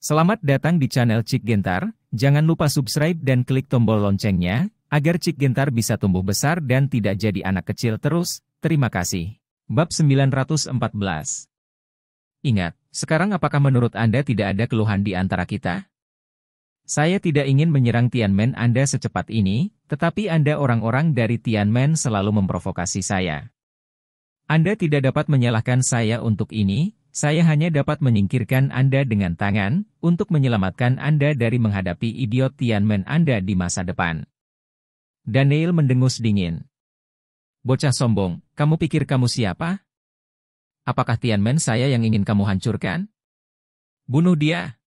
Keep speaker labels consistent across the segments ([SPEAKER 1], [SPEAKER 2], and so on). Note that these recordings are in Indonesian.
[SPEAKER 1] Selamat datang di channel Cik Gentar, jangan lupa subscribe dan klik tombol loncengnya, agar Cik Gentar bisa tumbuh besar dan tidak jadi anak kecil terus, terima kasih. Bab 914 Ingat, sekarang apakah menurut Anda tidak ada keluhan di antara kita? Saya tidak ingin menyerang Tianmen Anda secepat ini, tetapi Anda orang-orang dari Tianmen selalu memprovokasi saya. Anda tidak dapat menyalahkan saya untuk ini, saya hanya dapat menyingkirkan Anda dengan tangan, untuk menyelamatkan Anda dari menghadapi idiot Tianmen Anda di masa depan. Daniel mendengus dingin. Bocah sombong, kamu pikir kamu siapa? Apakah Tianmen saya yang ingin kamu hancurkan? Bunuh dia!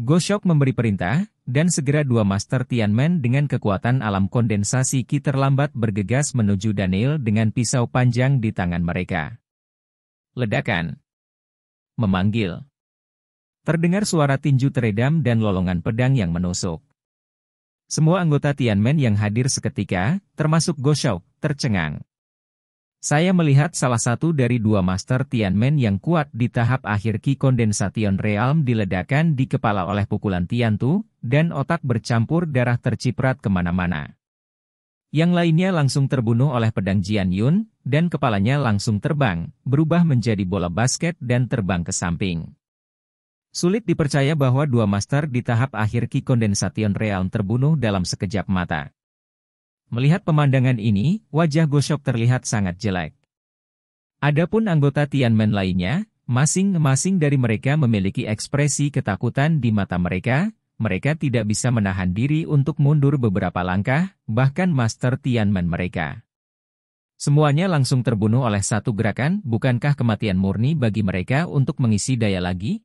[SPEAKER 1] Goshok memberi perintah, dan segera dua Master Tianmen dengan kekuatan alam kondensasi Ki terlambat bergegas menuju Daniel dengan pisau panjang di tangan mereka. Ledakan memanggil. Terdengar suara tinju teredam dan lolongan pedang yang menusuk. Semua anggota Tianmen yang hadir seketika, termasuk Goshao, tercengang. Saya melihat salah satu dari dua master Tianmen yang kuat di tahap akhir Ki Kondensation Realm diledakkan di kepala oleh pukulan Tiantu, dan otak bercampur darah terciprat kemana-mana. Yang lainnya langsung terbunuh oleh pedang Jian Yun, dan kepalanya langsung terbang, berubah menjadi bola basket dan terbang ke samping. Sulit dipercaya bahwa dua master di tahap akhir Ki Kondensation Realm terbunuh dalam sekejap mata. Melihat pemandangan ini, wajah Goshok terlihat sangat jelek. Adapun anggota Tianmen lainnya, masing-masing dari mereka memiliki ekspresi ketakutan di mata mereka, mereka tidak bisa menahan diri untuk mundur beberapa langkah, bahkan Master Tianmen mereka. Semuanya langsung terbunuh oleh satu gerakan, bukankah kematian murni bagi mereka untuk mengisi daya lagi?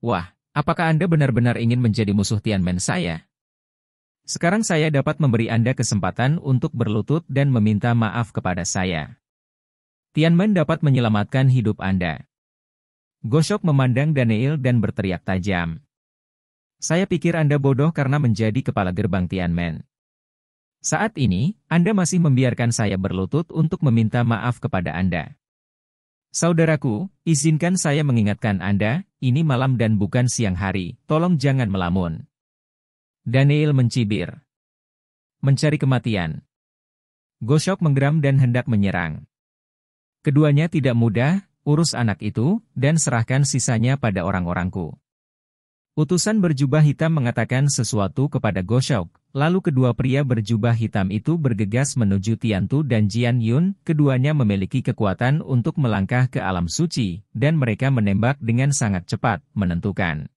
[SPEAKER 1] Wah, apakah Anda benar-benar ingin menjadi musuh Tianmen saya? Sekarang saya dapat memberi Anda kesempatan untuk berlutut dan meminta maaf kepada saya. Tianmen dapat menyelamatkan hidup Anda. Goshok memandang Daniel dan berteriak tajam. Saya pikir Anda bodoh karena menjadi kepala gerbang Tianmen. Saat ini, Anda masih membiarkan saya berlutut untuk meminta maaf kepada Anda. Saudaraku, izinkan saya mengingatkan Anda, ini malam dan bukan siang hari, tolong jangan melamun. Daniel mencibir. Mencari kematian. Gosok menggeram dan hendak menyerang. Keduanya tidak mudah, urus anak itu, dan serahkan sisanya pada orang-orangku. Utusan berjubah hitam mengatakan sesuatu kepada Goshok, lalu kedua pria berjubah hitam itu bergegas menuju Tiantu dan Jian Yun, keduanya memiliki kekuatan untuk melangkah ke alam suci, dan mereka menembak dengan sangat cepat, menentukan.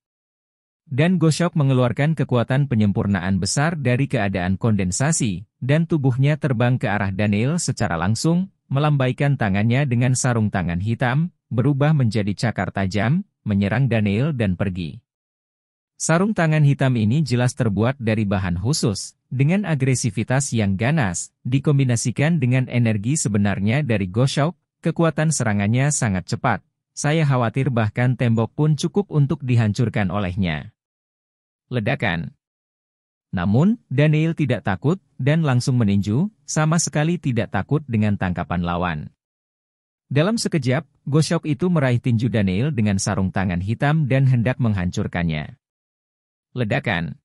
[SPEAKER 1] Dan Goshok mengeluarkan kekuatan penyempurnaan besar dari keadaan kondensasi, dan tubuhnya terbang ke arah Daniel secara langsung, melambaikan tangannya dengan sarung tangan hitam, berubah menjadi cakar tajam, menyerang Daniel dan pergi. Sarung tangan hitam ini jelas terbuat dari bahan khusus, dengan agresivitas yang ganas, dikombinasikan dengan energi sebenarnya dari Goshauk, kekuatan serangannya sangat cepat. Saya khawatir bahkan tembok pun cukup untuk dihancurkan olehnya. Ledakan Namun, Daniel tidak takut, dan langsung meninju, sama sekali tidak takut dengan tangkapan lawan. Dalam sekejap, Goshauk itu meraih tinju Daniel dengan sarung tangan hitam dan hendak menghancurkannya ledakan.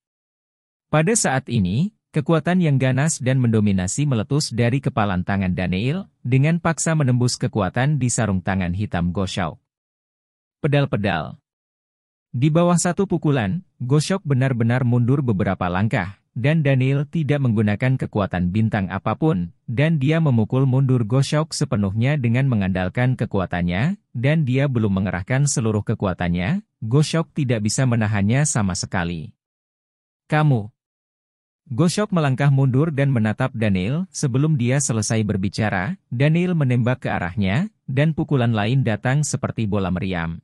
[SPEAKER 1] Pada saat ini, kekuatan yang ganas dan mendominasi meletus dari kepalan tangan Daniel dengan paksa menembus kekuatan di sarung tangan hitam Goshawk. Pedal-pedal. Di bawah satu pukulan, Goshawk benar-benar mundur beberapa langkah, dan Daniel tidak menggunakan kekuatan bintang apapun, dan dia memukul mundur Goshok sepenuhnya dengan mengandalkan kekuatannya, dan dia belum mengerahkan seluruh kekuatannya, Goshok tidak bisa menahannya sama sekali. Kamu. Goshok melangkah mundur dan menatap Daniel sebelum dia selesai berbicara, Daniel menembak ke arahnya, dan pukulan lain datang seperti bola meriam.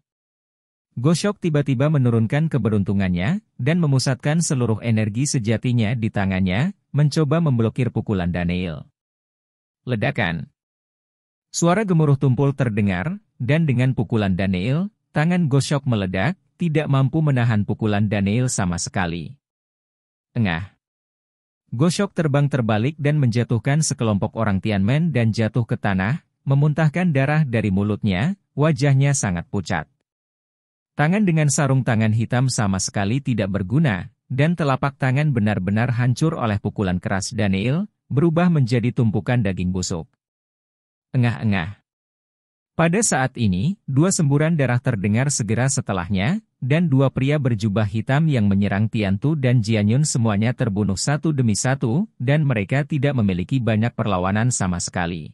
[SPEAKER 1] Goshok tiba-tiba menurunkan keberuntungannya, dan memusatkan seluruh energi sejatinya di tangannya, mencoba memblokir pukulan Daniel. Ledakan. Suara gemuruh tumpul terdengar, dan dengan pukulan Daniel, tangan Goshok meledak, tidak mampu menahan pukulan Daniel sama sekali. Tengah. Goshok terbang terbalik dan menjatuhkan sekelompok orang Tianmen dan jatuh ke tanah, memuntahkan darah dari mulutnya, wajahnya sangat pucat. Tangan dengan sarung tangan hitam sama sekali tidak berguna, dan telapak tangan benar-benar hancur oleh pukulan keras Daniel, berubah menjadi tumpukan daging busuk. Engah-engah. Pada saat ini, dua semburan darah terdengar segera setelahnya, dan dua pria berjubah hitam yang menyerang Tiantu dan Jianyun semuanya terbunuh satu demi satu, dan mereka tidak memiliki banyak perlawanan sama sekali.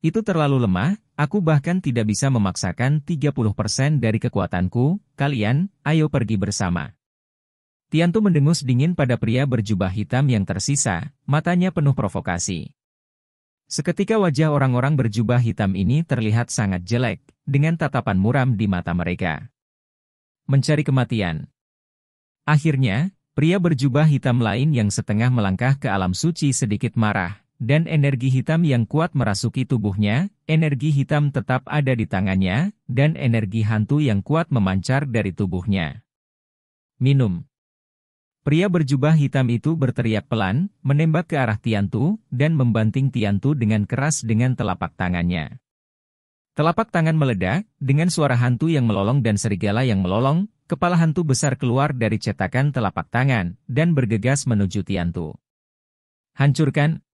[SPEAKER 1] Itu terlalu lemah, aku bahkan tidak bisa memaksakan 30% dari kekuatanku, kalian, ayo pergi bersama. Tiantu mendengus dingin pada pria berjubah hitam yang tersisa, matanya penuh provokasi. Seketika wajah orang-orang berjubah hitam ini terlihat sangat jelek, dengan tatapan muram di mata mereka. Mencari kematian. Akhirnya, pria berjubah hitam lain yang setengah melangkah ke alam suci sedikit marah, dan energi hitam yang kuat merasuki tubuhnya, energi hitam tetap ada di tangannya, dan energi hantu yang kuat memancar dari tubuhnya. Minum. Pria berjubah hitam itu berteriak pelan, menembak ke arah Tiantu, dan membanting Tiantu dengan keras dengan telapak tangannya. Telapak tangan meledak, dengan suara hantu yang melolong dan serigala yang melolong, kepala hantu besar keluar dari cetakan telapak tangan, dan bergegas menuju Tiantu. Hancurkan,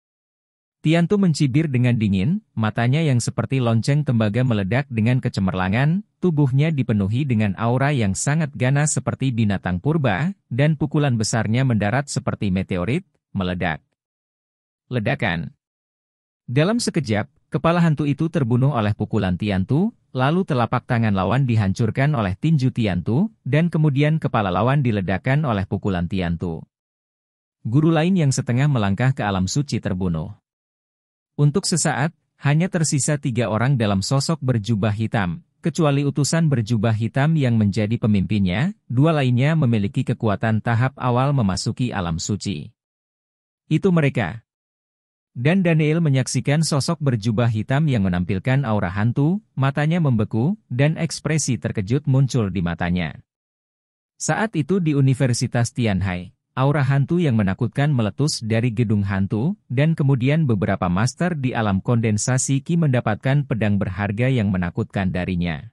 [SPEAKER 1] Tiantu mencibir dengan dingin, matanya yang seperti lonceng tembaga meledak dengan kecemerlangan, tubuhnya dipenuhi dengan aura yang sangat ganas seperti binatang purba, dan pukulan besarnya mendarat seperti meteorit, meledak. Ledakan Dalam sekejap, kepala hantu itu terbunuh oleh pukulan Tiantu, lalu telapak tangan lawan dihancurkan oleh tinju Tiantu, dan kemudian kepala lawan diledakkan oleh pukulan Tiantu. Guru lain yang setengah melangkah ke alam suci terbunuh. Untuk sesaat, hanya tersisa tiga orang dalam sosok berjubah hitam, kecuali utusan berjubah hitam yang menjadi pemimpinnya, dua lainnya memiliki kekuatan tahap awal memasuki alam suci. Itu mereka. Dan Daniel menyaksikan sosok berjubah hitam yang menampilkan aura hantu, matanya membeku, dan ekspresi terkejut muncul di matanya. Saat itu di Universitas Tianhai aura hantu yang menakutkan meletus dari gedung hantu, dan kemudian beberapa master di alam kondensasi Ki mendapatkan pedang berharga yang menakutkan darinya.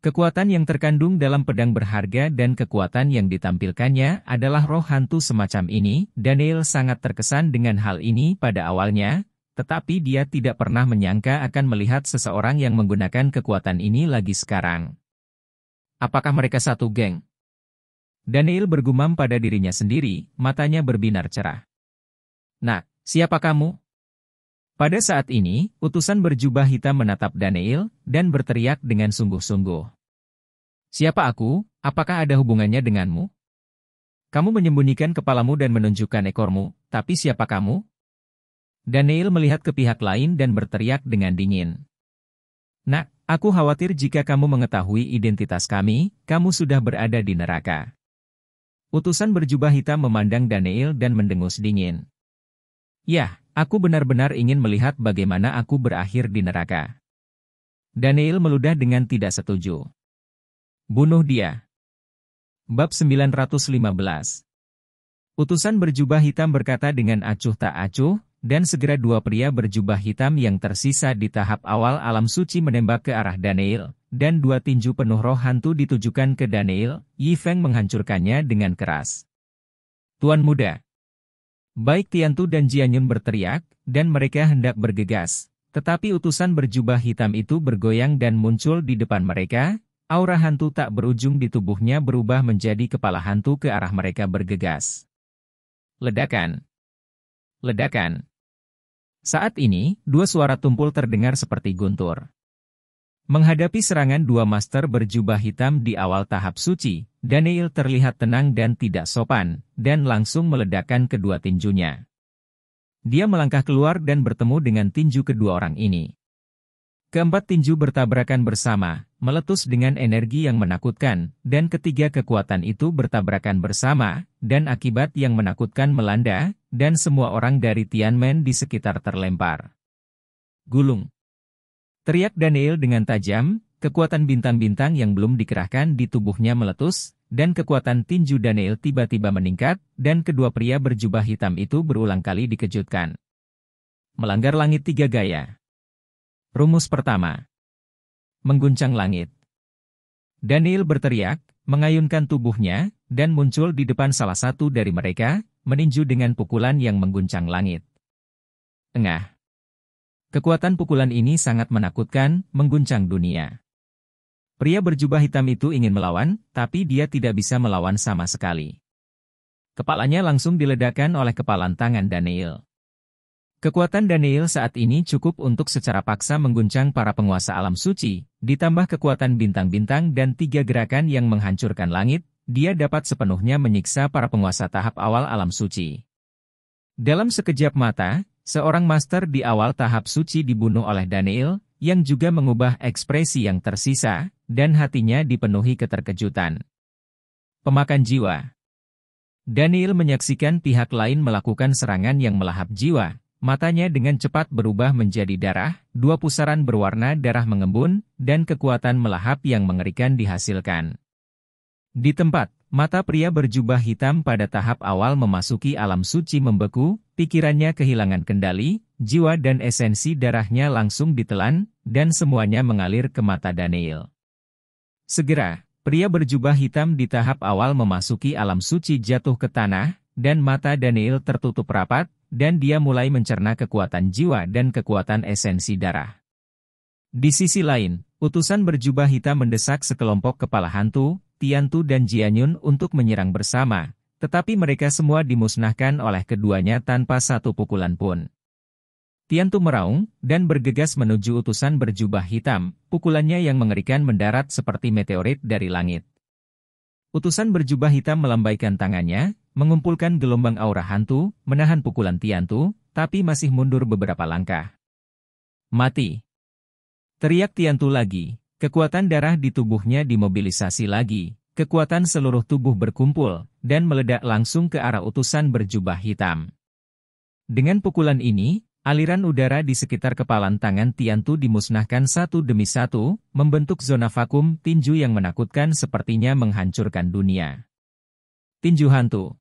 [SPEAKER 1] Kekuatan yang terkandung dalam pedang berharga dan kekuatan yang ditampilkannya adalah roh hantu semacam ini. Daniel sangat terkesan dengan hal ini pada awalnya, tetapi dia tidak pernah menyangka akan melihat seseorang yang menggunakan kekuatan ini lagi sekarang. Apakah mereka satu geng? Daniel bergumam pada dirinya sendiri, matanya berbinar cerah. Nah, siapa kamu? Pada saat ini, utusan berjubah hitam menatap Daniel dan berteriak dengan sungguh-sungguh. Siapa aku? Apakah ada hubungannya denganmu? Kamu menyembunyikan kepalamu dan menunjukkan ekormu, tapi siapa kamu? Daniel melihat ke pihak lain dan berteriak dengan dingin. Nak, aku khawatir jika kamu mengetahui identitas kami, kamu sudah berada di neraka. Utusan berjubah hitam memandang Daniel dan mendengus dingin. "Ya, aku benar-benar ingin melihat bagaimana aku berakhir di neraka. Daniel meludah dengan tidak setuju. Bunuh dia. Bab 915 Utusan berjubah hitam berkata dengan acuh tak acuh, dan segera dua pria berjubah hitam yang tersisa di tahap awal alam suci menembak ke arah Daniel, dan dua tinju penuh roh hantu ditujukan ke Daniel, Yi Feng menghancurkannya dengan keras. Tuan muda. Baik Tiantu dan Jianyun berteriak, dan mereka hendak bergegas. Tetapi utusan berjubah hitam itu bergoyang dan muncul di depan mereka, aura hantu tak berujung di tubuhnya berubah menjadi kepala hantu ke arah mereka bergegas. Ledakan. Ledakan. Saat ini, dua suara tumpul terdengar seperti guntur. Menghadapi serangan dua master berjubah hitam di awal tahap suci, Daniel terlihat tenang dan tidak sopan, dan langsung meledakkan kedua tinjunya. Dia melangkah keluar dan bertemu dengan tinju kedua orang ini. Keempat tinju bertabrakan bersama, meletus dengan energi yang menakutkan, dan ketiga kekuatan itu bertabrakan bersama, dan akibat yang menakutkan melanda, dan semua orang dari Tianmen di sekitar terlempar. Gulung. Teriak Daniel dengan tajam, kekuatan bintang-bintang yang belum dikerahkan di tubuhnya meletus, dan kekuatan tinju Daniel tiba-tiba meningkat, dan kedua pria berjubah hitam itu berulang kali dikejutkan. Melanggar langit tiga gaya. Rumus pertama. Mengguncang langit. Daniel berteriak, mengayunkan tubuhnya, dan muncul di depan salah satu dari mereka, meninju dengan pukulan yang mengguncang langit. Engah. Kekuatan pukulan ini sangat menakutkan, mengguncang dunia. Pria berjubah hitam itu ingin melawan, tapi dia tidak bisa melawan sama sekali. Kepalanya langsung diledakkan oleh kepalan tangan Daniel. Kekuatan Daniel saat ini cukup untuk secara paksa mengguncang para penguasa alam suci, ditambah kekuatan bintang-bintang dan tiga gerakan yang menghancurkan langit, dia dapat sepenuhnya menyiksa para penguasa tahap awal alam suci. Dalam sekejap mata, seorang master di awal tahap suci dibunuh oleh Daniel, yang juga mengubah ekspresi yang tersisa, dan hatinya dipenuhi keterkejutan. Pemakan jiwa Daniel menyaksikan pihak lain melakukan serangan yang melahap jiwa, Matanya dengan cepat berubah menjadi darah, dua pusaran berwarna darah mengembun, dan kekuatan melahap yang mengerikan dihasilkan. Di tempat, mata pria berjubah hitam pada tahap awal memasuki alam suci membeku, pikirannya kehilangan kendali, jiwa dan esensi darahnya langsung ditelan, dan semuanya mengalir ke mata Daniel. Segera, pria berjubah hitam di tahap awal memasuki alam suci jatuh ke tanah, dan mata Daniel tertutup rapat, dan dia mulai mencerna kekuatan jiwa dan kekuatan esensi darah. Di sisi lain, utusan berjubah hitam mendesak sekelompok kepala hantu, Tiantu dan Jianyun untuk menyerang bersama, tetapi mereka semua dimusnahkan oleh keduanya tanpa satu pukulan pun. Tiantu meraung dan bergegas menuju utusan berjubah hitam, pukulannya yang mengerikan mendarat seperti meteorit dari langit. Utusan berjubah hitam melambaikan tangannya, Mengumpulkan gelombang aura hantu, menahan pukulan Tiantu, tapi masih mundur beberapa langkah. Mati. Teriak Tiantu lagi, kekuatan darah di tubuhnya dimobilisasi lagi, kekuatan seluruh tubuh berkumpul, dan meledak langsung ke arah utusan berjubah hitam. Dengan pukulan ini, aliran udara di sekitar kepalan tangan Tiantu dimusnahkan satu demi satu, membentuk zona vakum tinju yang menakutkan sepertinya menghancurkan dunia. Tinju hantu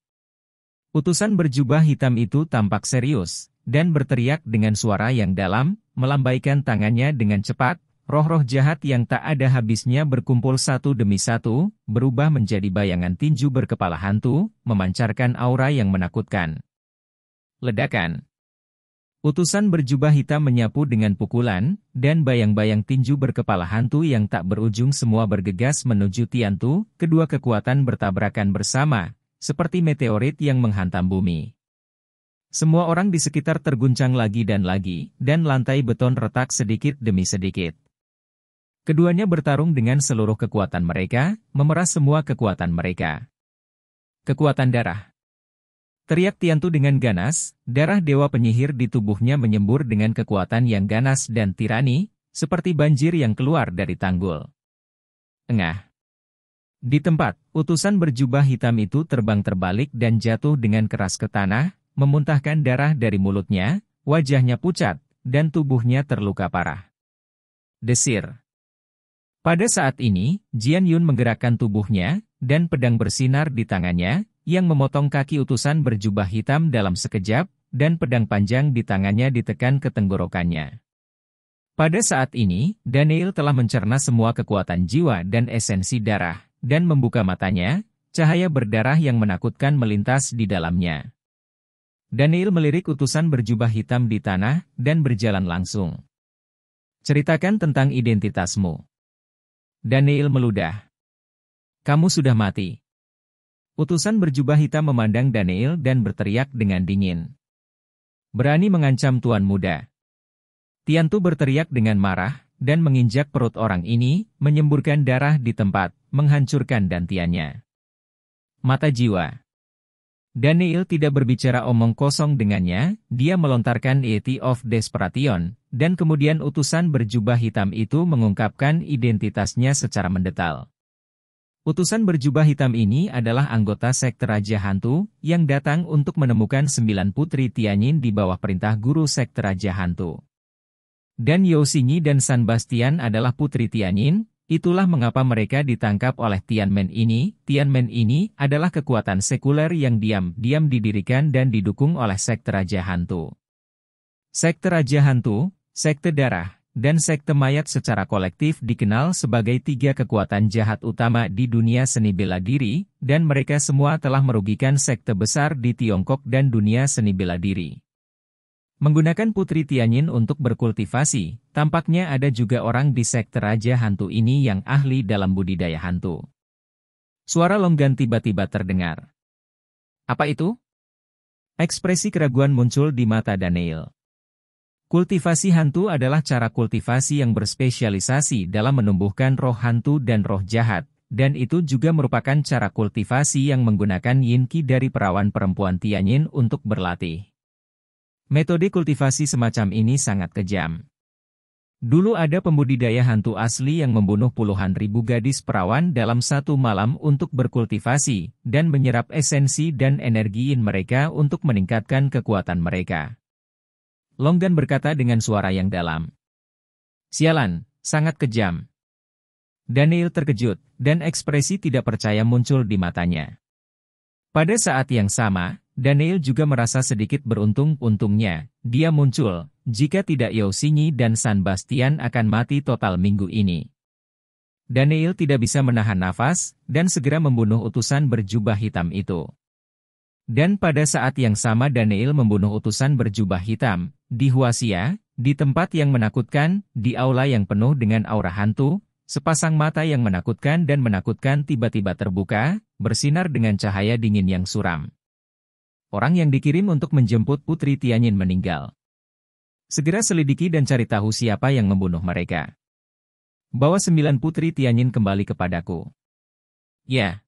[SPEAKER 1] Utusan berjubah hitam itu tampak serius, dan berteriak dengan suara yang dalam, melambaikan tangannya dengan cepat, roh-roh jahat yang tak ada habisnya berkumpul satu demi satu, berubah menjadi bayangan tinju berkepala hantu, memancarkan aura yang menakutkan. Ledakan Utusan berjubah hitam menyapu dengan pukulan, dan bayang-bayang tinju berkepala hantu yang tak berujung semua bergegas menuju Tiantu, kedua kekuatan bertabrakan bersama, seperti meteorit yang menghantam bumi. Semua orang di sekitar terguncang lagi dan lagi, dan lantai beton retak sedikit demi sedikit. Keduanya bertarung dengan seluruh kekuatan mereka, memeras semua kekuatan mereka. Kekuatan darah. Teriak Tiantu dengan ganas, darah dewa penyihir di tubuhnya menyembur dengan kekuatan yang ganas dan tirani, seperti banjir yang keluar dari tanggul. Engah. Di tempat, utusan berjubah hitam itu terbang terbalik dan jatuh dengan keras ke tanah, memuntahkan darah dari mulutnya, wajahnya pucat, dan tubuhnya terluka parah. Desir. Pada saat ini, Jian Yun menggerakkan tubuhnya, dan pedang bersinar di tangannya, yang memotong kaki utusan berjubah hitam dalam sekejap, dan pedang panjang di tangannya ditekan ke tenggorokannya. Pada saat ini, Daniel telah mencerna semua kekuatan jiwa dan esensi darah dan membuka matanya, cahaya berdarah yang menakutkan melintas di dalamnya. Daniel melirik utusan berjubah hitam di tanah dan berjalan langsung. Ceritakan tentang identitasmu. Daniel meludah. Kamu sudah mati. Utusan berjubah hitam memandang Daniel dan berteriak dengan dingin. Berani mengancam tuan muda. Tiantu berteriak dengan marah, dan menginjak perut orang ini, menyemburkan darah di tempat, menghancurkan dantiannya. Mata jiwa Daniel tidak berbicara omong kosong dengannya, dia melontarkan eti of Desperation, dan kemudian utusan berjubah hitam itu mengungkapkan identitasnya secara mendetail. Utusan berjubah hitam ini adalah anggota Sekte Raja Hantu, yang datang untuk menemukan sembilan putri Tianyin di bawah perintah guru Sekte Raja Hantu. Dan Yosinyi dan San Bastian adalah putri Tianyin, itulah mengapa mereka ditangkap oleh Tianmen ini. Tianmen ini adalah kekuatan sekuler yang diam-diam didirikan dan didukung oleh sekte Raja Hantu. Sekte Raja Hantu, sekte darah, dan sekte mayat secara kolektif dikenal sebagai tiga kekuatan jahat utama di dunia seni bela diri, dan mereka semua telah merugikan sekte besar di Tiongkok dan dunia seni bela diri. Menggunakan putri Tianyin untuk berkultivasi, tampaknya ada juga orang di sekte Raja Hantu ini yang ahli dalam budidaya hantu. Suara longgan tiba-tiba terdengar. Apa itu? Ekspresi keraguan muncul di mata Daniel. Kultivasi hantu adalah cara kultivasi yang berspesialisasi dalam menumbuhkan roh hantu dan roh jahat, dan itu juga merupakan cara kultivasi yang menggunakan yin yinki dari perawan perempuan Tianyin untuk berlatih. Metode kultivasi semacam ini sangat kejam. Dulu ada pembudidaya hantu asli yang membunuh puluhan ribu gadis perawan dalam satu malam untuk berkultivasi dan menyerap esensi dan energi in mereka untuk meningkatkan kekuatan mereka. Longgan berkata dengan suara yang dalam. Sialan, sangat kejam. Daniel terkejut, dan ekspresi tidak percaya muncul di matanya. Pada saat yang sama, Daniel juga merasa sedikit beruntung-untungnya, dia muncul, jika tidak Yosinyi dan San Bastian akan mati total minggu ini. Daniel tidak bisa menahan nafas, dan segera membunuh utusan berjubah hitam itu. Dan pada saat yang sama Daniel membunuh utusan berjubah hitam, di Huasia, di tempat yang menakutkan, di aula yang penuh dengan aura hantu, sepasang mata yang menakutkan dan menakutkan tiba-tiba terbuka, bersinar dengan cahaya dingin yang suram orang yang dikirim untuk menjemput Putri Tianyin meninggal. Segera selidiki dan cari tahu siapa yang membunuh mereka. Bawa sembilan Putri Tianyin kembali kepadaku. Ya.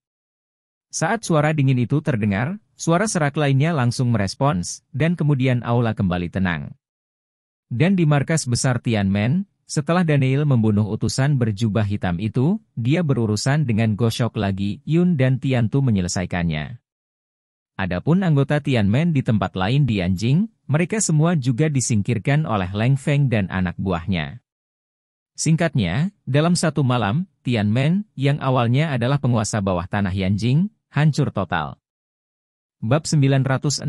[SPEAKER 1] Saat suara dingin itu terdengar, suara serak lainnya langsung merespons, dan kemudian aula kembali tenang. Dan di markas besar Tianmen, setelah Daniel membunuh utusan berjubah hitam itu, dia berurusan dengan Goshok lagi, Yun dan Tiantu menyelesaikannya. Adapun anggota Tianmen di tempat lain di Anjing, mereka semua juga disingkirkan oleh Leng Feng dan anak buahnya. Singkatnya, dalam satu malam, Tianmen, yang awalnya adalah penguasa bawah tanah Yanjing, hancur total. Bab 916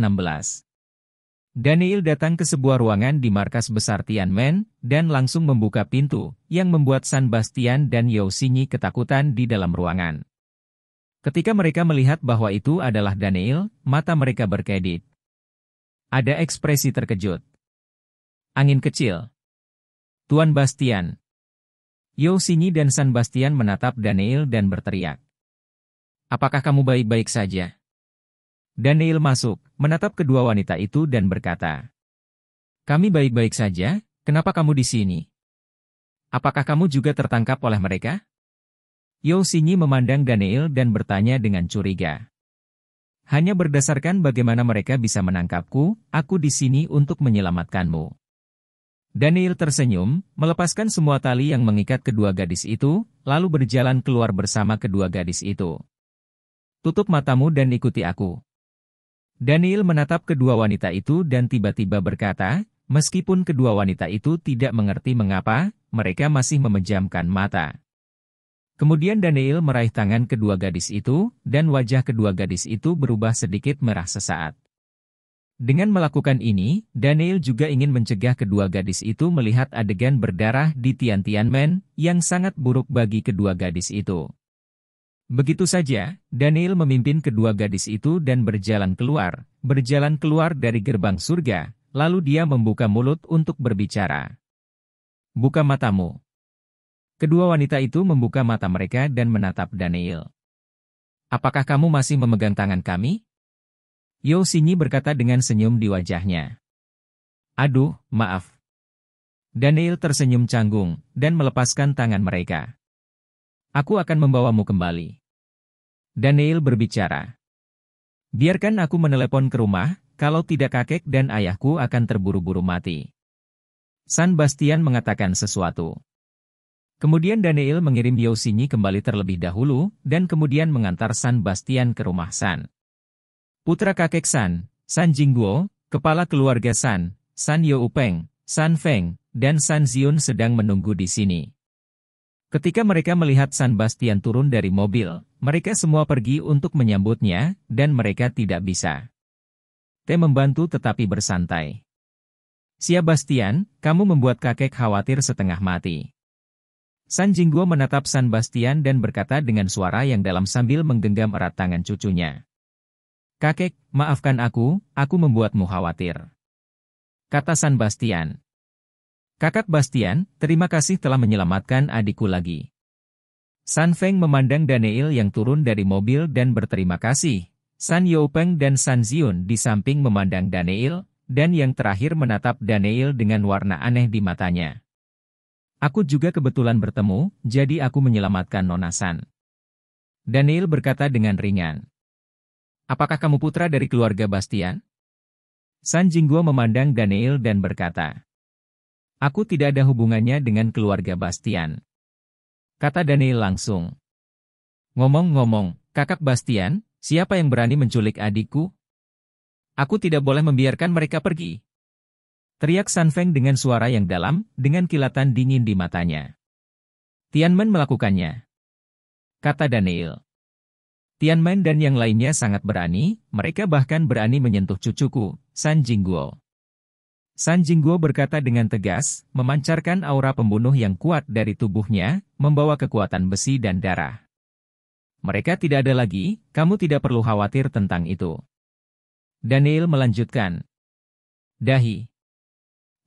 [SPEAKER 1] Daniel datang ke sebuah ruangan di markas besar Tianmen, dan langsung membuka pintu, yang membuat San Bastian dan Yao Xinyi ketakutan di dalam ruangan. Ketika mereka melihat bahwa itu adalah Daniel, mata mereka berkedip. Ada ekspresi terkejut. Angin kecil. Tuan Bastian. Yosini dan San Bastian menatap Daniel dan berteriak. Apakah kamu baik-baik saja? Daniel masuk, menatap kedua wanita itu dan berkata, Kami baik-baik saja, kenapa kamu di sini? Apakah kamu juga tertangkap oleh mereka? Yosinyi memandang Daniel dan bertanya dengan curiga. Hanya berdasarkan bagaimana mereka bisa menangkapku, aku di sini untuk menyelamatkanmu. Daniel tersenyum, melepaskan semua tali yang mengikat kedua gadis itu, lalu berjalan keluar bersama kedua gadis itu. Tutup matamu dan ikuti aku. Daniel menatap kedua wanita itu dan tiba-tiba berkata, meskipun kedua wanita itu tidak mengerti mengapa, mereka masih memejamkan mata. Kemudian Daniel meraih tangan kedua gadis itu, dan wajah kedua gadis itu berubah sedikit merah sesaat. Dengan melakukan ini, Daniel juga ingin mencegah kedua gadis itu melihat adegan berdarah di Tian Tianmen, yang sangat buruk bagi kedua gadis itu. Begitu saja, Daniel memimpin kedua gadis itu dan berjalan keluar, berjalan keluar dari gerbang surga, lalu dia membuka mulut untuk berbicara. Buka matamu. Kedua wanita itu membuka mata mereka dan menatap Daniel. Apakah kamu masih memegang tangan kami? Yo Sinyi berkata dengan senyum di wajahnya. Aduh, maaf. Daniel tersenyum canggung dan melepaskan tangan mereka. Aku akan membawamu kembali. Daniel berbicara. Biarkan aku menelepon ke rumah, kalau tidak kakek dan ayahku akan terburu-buru mati. San Bastian mengatakan sesuatu. Kemudian Daniel mengirim Yosinyi kembali terlebih dahulu, dan kemudian mengantar San Bastian ke rumah San. Putra kakek San, San Jingguo, kepala keluarga San, San Youpeng, San Feng, dan San Zion sedang menunggu di sini. Ketika mereka melihat San Bastian turun dari mobil, mereka semua pergi untuk menyambutnya, dan mereka tidak bisa. T membantu tetapi bersantai. Sia Bastian, kamu membuat kakek khawatir setengah mati. San Jingguo menatap San Bastian dan berkata dengan suara yang dalam sambil menggenggam erat tangan cucunya. Kakek, maafkan aku, aku membuatmu khawatir. Kata San Bastian. Kakak Bastian, terima kasih telah menyelamatkan adikku lagi. San Feng memandang Daniel yang turun dari mobil dan berterima kasih. San Youpeng dan San Zion di samping memandang Daniel, dan yang terakhir menatap Daniel dengan warna aneh di matanya. Aku juga kebetulan bertemu, jadi aku menyelamatkan Nonasan. Daniel berkata dengan ringan. Apakah kamu putra dari keluarga Bastian? San Jingguo memandang Daniel dan berkata. Aku tidak ada hubungannya dengan keluarga Bastian. Kata Daniel langsung. Ngomong-ngomong, kakak Bastian, siapa yang berani menculik adikku? Aku tidak boleh membiarkan mereka pergi. Teriak San Feng dengan suara yang dalam, dengan kilatan dingin di matanya. Tianmen melakukannya. Kata Daniel. Tianmen dan yang lainnya sangat berani, mereka bahkan berani menyentuh cucuku, San Jingguo. San Jingguo berkata dengan tegas, memancarkan aura pembunuh yang kuat dari tubuhnya, membawa kekuatan besi dan darah. Mereka tidak ada lagi, kamu tidak perlu khawatir tentang itu. Daniel melanjutkan. Dahi.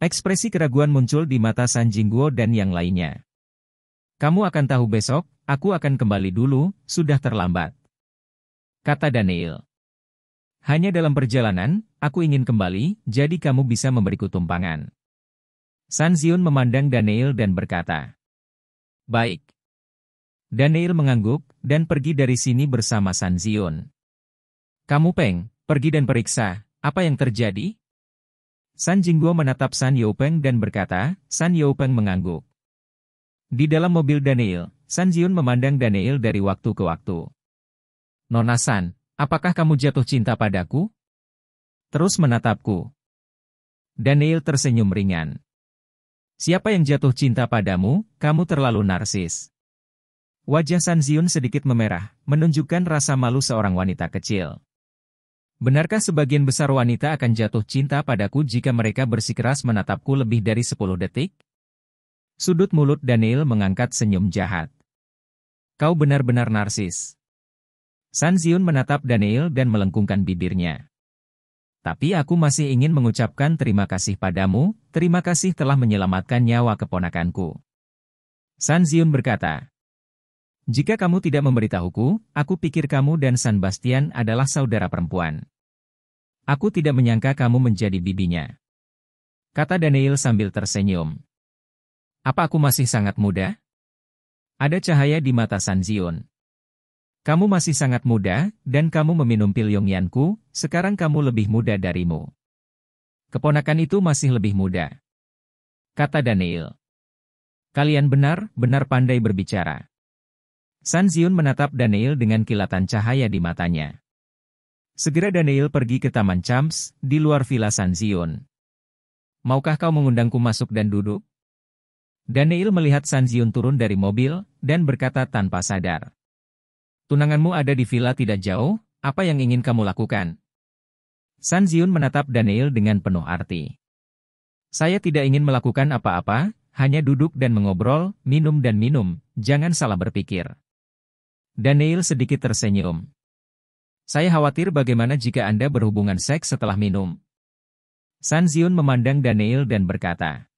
[SPEAKER 1] Ekspresi keraguan muncul di mata San Jingguo dan yang lainnya. Kamu akan tahu besok, aku akan kembali dulu, sudah terlambat. Kata Daniel. Hanya dalam perjalanan, aku ingin kembali, jadi kamu bisa memberiku tumpangan. San Zion memandang Daniel dan berkata. Baik. Daniel mengangguk, dan pergi dari sini bersama San Zion. Kamu Peng, pergi dan periksa, apa yang terjadi? San Jingguo menatap San Yopeng dan berkata, San Yopeng mengangguk. Di dalam mobil Daniel, San Jiun memandang Daniel dari waktu ke waktu. Nona San, apakah kamu jatuh cinta padaku? Terus menatapku. Daniel tersenyum ringan. Siapa yang jatuh cinta padamu, kamu terlalu narsis. Wajah San Zion sedikit memerah, menunjukkan rasa malu seorang wanita kecil. Benarkah sebagian besar wanita akan jatuh cinta padaku jika mereka bersikeras menatapku lebih dari 10 detik? Sudut mulut Daniel mengangkat senyum jahat. Kau benar-benar narsis. San Zion menatap Daniel dan melengkungkan bibirnya. Tapi aku masih ingin mengucapkan terima kasih padamu, terima kasih telah menyelamatkan nyawa keponakanku. San Zion berkata, jika kamu tidak memberitahuku, aku pikir kamu dan San Bastian adalah saudara perempuan. Aku tidak menyangka kamu menjadi bibinya. Kata Daniel sambil tersenyum. Apa aku masih sangat muda? Ada cahaya di mata San Zion. Kamu masih sangat muda, dan kamu meminum pil Yongyanku, sekarang kamu lebih muda darimu. Keponakan itu masih lebih muda. Kata Daniel. Kalian benar, benar pandai berbicara. San Zion menatap Daniel dengan kilatan cahaya di matanya. Segera Daniel pergi ke Taman Champs, di luar villa San Zion. Maukah kau mengundangku masuk dan duduk? Daniel melihat San Zion turun dari mobil, dan berkata tanpa sadar. Tunanganmu ada di villa tidak jauh, apa yang ingin kamu lakukan? San Zion menatap Daniel dengan penuh arti. Saya tidak ingin melakukan apa-apa, hanya duduk dan mengobrol, minum dan minum, jangan salah berpikir. Daniel sedikit tersenyum. Saya khawatir bagaimana jika Anda berhubungan seks setelah minum. San Zion memandang Daniel dan berkata,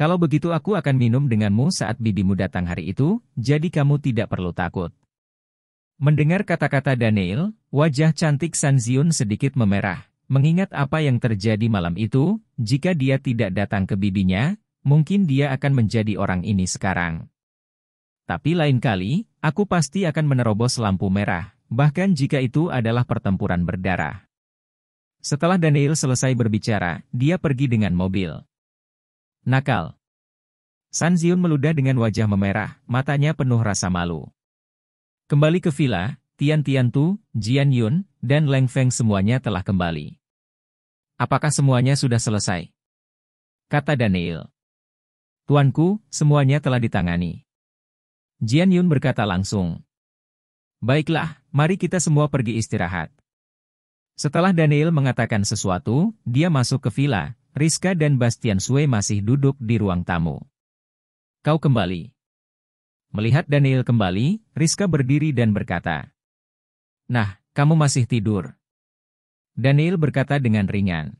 [SPEAKER 1] Kalau begitu aku akan minum denganmu saat bibimu datang hari itu, jadi kamu tidak perlu takut. Mendengar kata-kata Daniel, wajah cantik San Zion sedikit memerah, mengingat apa yang terjadi malam itu, jika dia tidak datang ke bibinya, mungkin dia akan menjadi orang ini sekarang. Tapi lain kali, aku pasti akan menerobos lampu merah, bahkan jika itu adalah pertempuran berdarah. Setelah Daniel selesai berbicara, dia pergi dengan mobil. Nakal. San Zion meludah dengan wajah memerah, matanya penuh rasa malu. Kembali ke villa, Tian Tian Tu, Jian Yun, dan Leng Feng semuanya telah kembali. Apakah semuanya sudah selesai? Kata Daniel. Tuanku, semuanya telah ditangani. Jian Yun berkata langsung. Baiklah, mari kita semua pergi istirahat. Setelah Daniel mengatakan sesuatu, dia masuk ke villa. Rizka dan Bastian Sue masih duduk di ruang tamu. Kau kembali. Melihat Daniel kembali, Rizka berdiri dan berkata, Nah, kamu masih tidur. Daniel berkata dengan ringan.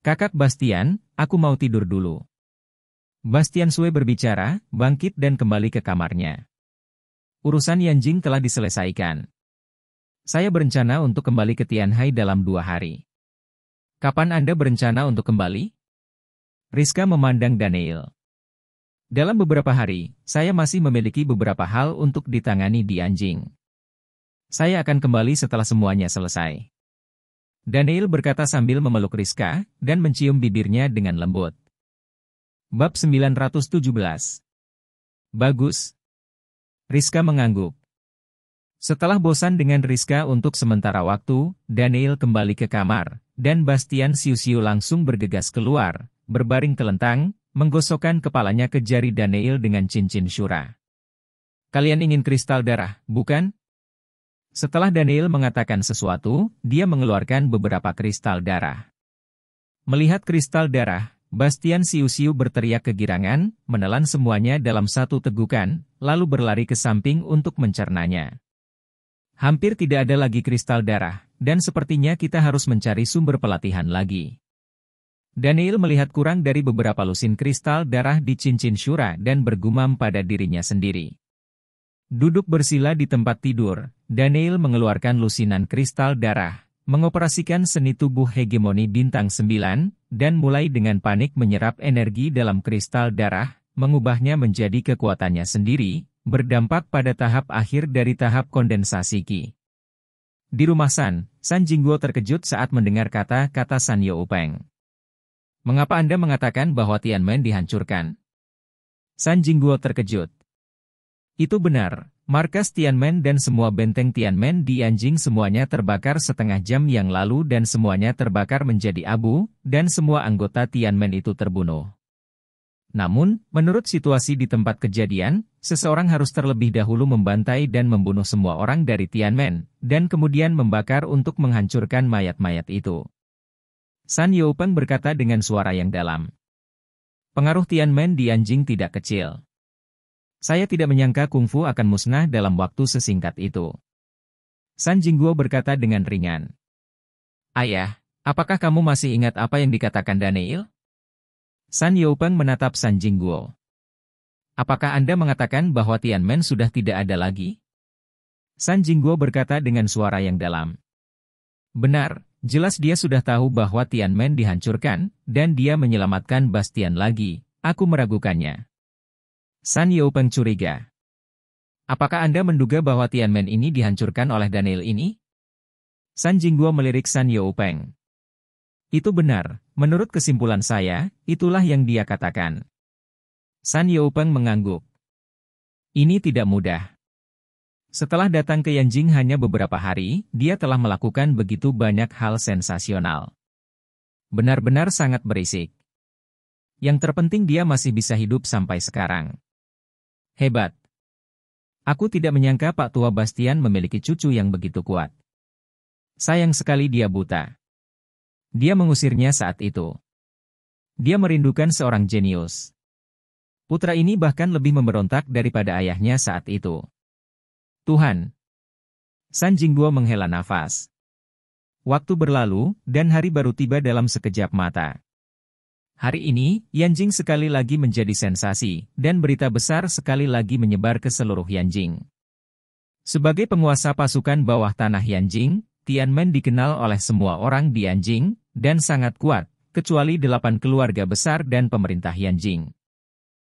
[SPEAKER 1] Kakak Bastian, aku mau tidur dulu. Bastian Sue berbicara, bangkit dan kembali ke kamarnya. Urusan Yanjing telah diselesaikan. Saya berencana untuk kembali ke Tianhai dalam dua hari. Kapan Anda berencana untuk kembali? Rizka memandang Daniel. Dalam beberapa hari, saya masih memiliki beberapa hal untuk ditangani di anjing. Saya akan kembali setelah semuanya selesai. Daniel berkata sambil memeluk Rizka dan mencium bibirnya dengan lembut. Bab 917 Bagus. Rizka mengangguk. Setelah bosan dengan Rizka untuk sementara waktu, Daniel kembali ke kamar, dan Bastian Siusiu langsung bergegas keluar, berbaring telentang, menggosokkan kepalanya ke jari Daniel dengan cincin syura. Kalian ingin kristal darah, bukan? Setelah Daniel mengatakan sesuatu, dia mengeluarkan beberapa kristal darah. Melihat kristal darah, Bastian siusiu berteriak kegirangan, menelan semuanya dalam satu tegukan, lalu berlari ke samping untuk mencernanya. Hampir tidak ada lagi kristal darah, dan sepertinya kita harus mencari sumber pelatihan lagi. Daniel melihat kurang dari beberapa lusin kristal darah di cincin syura dan bergumam pada dirinya sendiri. Duduk bersila di tempat tidur, Daniel mengeluarkan lusinan kristal darah, mengoperasikan seni tubuh hegemoni bintang 9, dan mulai dengan panik menyerap energi dalam kristal darah, mengubahnya menjadi kekuatannya sendiri, berdampak pada tahap akhir dari tahap kondensasi Qi. Di rumah San, San Jingguo terkejut saat mendengar kata-kata San Youpeng. Mengapa Anda mengatakan bahwa Tianmen dihancurkan? San Jingguo terkejut. Itu benar, Markas Tianmen dan semua benteng Tianmen di Anjing semuanya terbakar setengah jam yang lalu dan semuanya terbakar menjadi abu, dan semua anggota Tianmen itu terbunuh. Namun, menurut situasi di tempat kejadian, seseorang harus terlebih dahulu membantai dan membunuh semua orang dari Tianmen, dan kemudian membakar untuk menghancurkan mayat-mayat itu. San Yopeng berkata dengan suara yang dalam. Pengaruh Tianmen di Anjing tidak kecil. Saya tidak menyangka kungfu akan musnah dalam waktu sesingkat itu. San Jingguo berkata dengan ringan. Ayah, apakah kamu masih ingat apa yang dikatakan Daniel? San Youpeng menatap San Jingguo. Apakah Anda mengatakan bahwa Tianmen sudah tidak ada lagi? San Jingguo berkata dengan suara yang dalam. Benar, jelas dia sudah tahu bahwa Tianmen dihancurkan, dan dia menyelamatkan Bastian lagi. Aku meragukannya. San Peng curiga. Apakah Anda menduga bahwa Tianmen ini dihancurkan oleh Daniel ini? San Jingguo melirik San Peng. Itu benar, menurut kesimpulan saya, itulah yang dia katakan. San Peng mengangguk. Ini tidak mudah. Setelah datang ke Yanjing hanya beberapa hari, dia telah melakukan begitu banyak hal sensasional. Benar-benar sangat berisik. Yang terpenting dia masih bisa hidup sampai sekarang. Hebat. Aku tidak menyangka Pak Tua Bastian memiliki cucu yang begitu kuat. Sayang sekali dia buta. Dia mengusirnya saat itu. Dia merindukan seorang jenius. Putra ini bahkan lebih memberontak daripada ayahnya saat itu. Tuhan. Sanjing Duo menghela nafas. Waktu berlalu, dan hari baru tiba dalam sekejap mata. Hari ini, Yanjing sekali lagi menjadi sensasi, dan berita besar sekali lagi menyebar ke seluruh Yanjing. Sebagai penguasa pasukan bawah tanah Yanjing, Tianmen dikenal oleh semua orang di Yanjing, dan sangat kuat, kecuali delapan keluarga besar dan pemerintah Yanjing.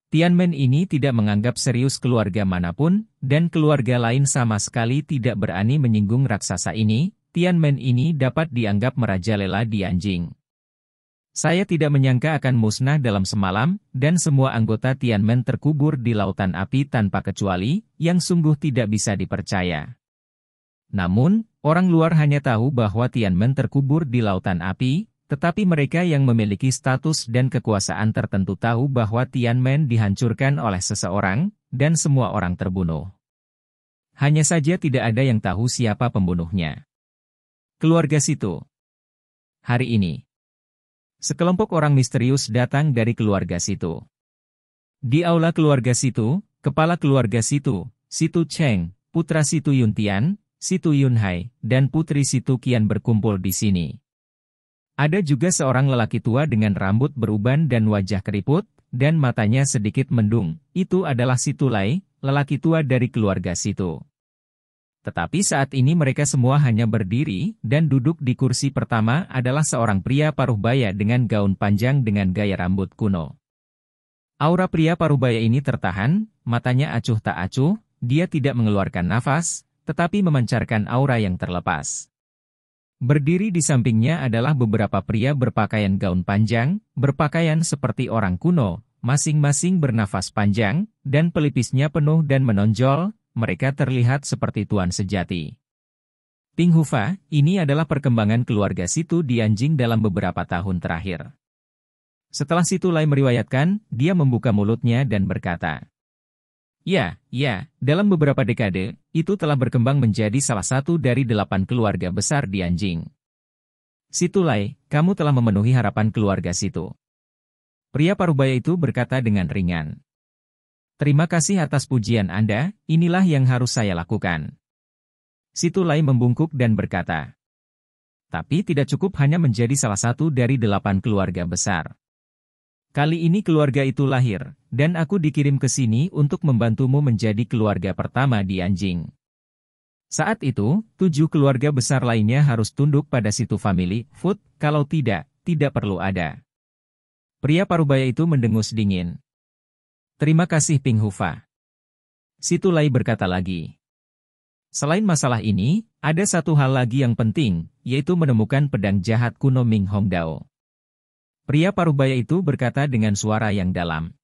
[SPEAKER 1] Tianmen ini tidak menganggap serius keluarga manapun, dan keluarga lain sama sekali tidak berani menyinggung raksasa ini, Tianmen ini dapat dianggap merajalela di Yanjing. Saya tidak menyangka akan musnah dalam semalam, dan semua anggota Tianmen terkubur di lautan api tanpa kecuali, yang sungguh tidak bisa dipercaya. Namun, orang luar hanya tahu bahwa Tianmen terkubur di lautan api, tetapi mereka yang memiliki status dan kekuasaan tertentu tahu bahwa Tianmen dihancurkan oleh seseorang, dan semua orang terbunuh. Hanya saja tidak ada yang tahu siapa pembunuhnya. Keluarga situ. Hari ini. Sekelompok orang misterius datang dari keluarga situ. Di aula keluarga situ, kepala keluarga situ, situ Cheng, putra situ Yuntian, situ Yunhai, dan putri situ Kian berkumpul di sini. Ada juga seorang lelaki tua dengan rambut beruban dan wajah keriput, dan matanya sedikit mendung, itu adalah situ Lai, lelaki tua dari keluarga situ. Tetapi saat ini mereka semua hanya berdiri, dan duduk di kursi pertama adalah seorang pria paruh baya dengan gaun panjang dengan gaya rambut kuno. Aura pria paruh baya ini tertahan, matanya acuh tak acuh, dia tidak mengeluarkan nafas, tetapi memancarkan aura yang terlepas. Berdiri di sampingnya adalah beberapa pria berpakaian gaun panjang, berpakaian seperti orang kuno, masing-masing bernafas panjang, dan pelipisnya penuh dan menonjol, mereka terlihat seperti tuan sejati. Ping Hufa, ini adalah perkembangan keluarga Situ Dianjing dalam beberapa tahun terakhir. Setelah Situ Lai meriwayatkan, dia membuka mulutnya dan berkata, Ya, ya, dalam beberapa dekade, itu telah berkembang menjadi salah satu dari delapan keluarga besar Dianjing. Situ Lai, kamu telah memenuhi harapan keluarga Situ. Pria parubaya itu berkata dengan ringan. Terima kasih atas pujian Anda, inilah yang harus saya lakukan. Situlai membungkuk dan berkata. Tapi tidak cukup hanya menjadi salah satu dari delapan keluarga besar. Kali ini keluarga itu lahir, dan aku dikirim ke sini untuk membantumu menjadi keluarga pertama di anjing. Saat itu, tujuh keluarga besar lainnya harus tunduk pada situ family, food, kalau tidak, tidak perlu ada. Pria parubaya itu mendengus dingin, Terima kasih Ping Hufa. Situlai berkata lagi. Selain masalah ini, ada satu hal lagi yang penting, yaitu menemukan pedang jahat kuno Ming Hong Dao. Pria parubaya itu berkata dengan suara yang dalam.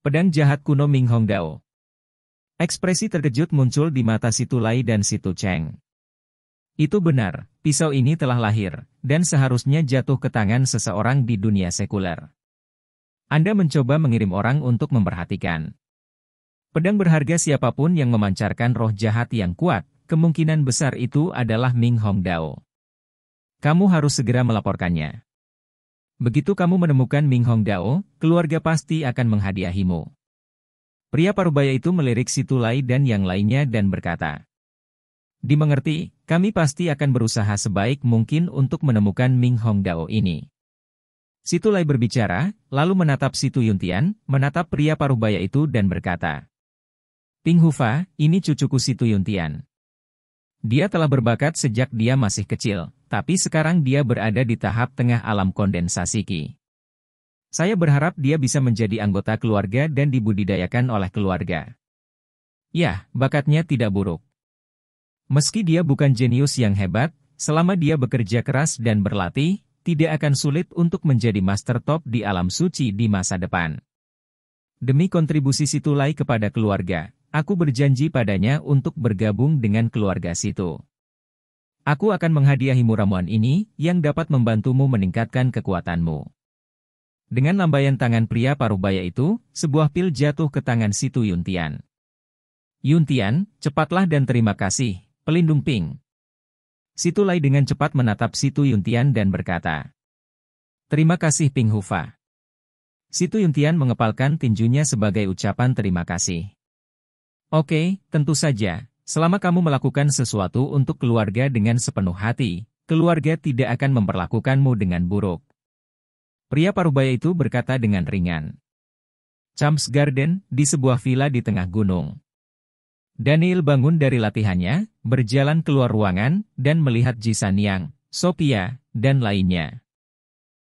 [SPEAKER 1] Pedang jahat kuno Ming Hong Dao. Ekspresi terkejut muncul di mata Situlai dan Situ Cheng. Itu benar, pisau ini telah lahir, dan seharusnya jatuh ke tangan seseorang di dunia sekuler. Anda mencoba mengirim orang untuk memperhatikan. Pedang berharga siapapun yang memancarkan roh jahat yang kuat, kemungkinan besar itu adalah Ming Hong Dao. Kamu harus segera melaporkannya. Begitu kamu menemukan Ming Hong Dao, keluarga pasti akan menghadiahimu. Pria parubaya itu melirik Situ Lai dan yang lainnya dan berkata, Dimengerti, kami pasti akan berusaha sebaik mungkin untuk menemukan Ming Hong Dao ini. Situlai berbicara, lalu menatap Situ Yuntian, menatap pria paruh baya itu dan berkata, Ting Hufa, ini cucuku Situ Yuntian. Dia telah berbakat sejak dia masih kecil, tapi sekarang dia berada di tahap tengah alam kondensasi ki. Saya berharap dia bisa menjadi anggota keluarga dan dibudidayakan oleh keluarga. Yah, bakatnya tidak buruk. Meski dia bukan jenius yang hebat, selama dia bekerja keras dan berlatih, tidak akan sulit untuk menjadi master top di alam suci di masa depan. Demi kontribusi Situ Lai kepada keluarga, aku berjanji padanya untuk bergabung dengan keluarga Situ. Aku akan menghadiahimu ramuan ini yang dapat membantumu meningkatkan kekuatanmu. Dengan lambaian tangan pria parubaya itu, sebuah pil jatuh ke tangan Situ Yuntian. Yuntian, cepatlah dan terima kasih, pelindung Ping. Situ Lai dengan cepat menatap Situ Yuntian dan berkata, Terima kasih Ping Hufa. Situ Yuntian mengepalkan tinjunya sebagai ucapan terima kasih. Oke, tentu saja, selama kamu melakukan sesuatu untuk keluarga dengan sepenuh hati, keluarga tidak akan memperlakukanmu dengan buruk. Pria parubaya itu berkata dengan ringan. Champs Garden, di sebuah villa di tengah gunung. Daniel bangun dari latihannya, berjalan keluar ruangan, dan melihat Yang, Sophia, dan lainnya.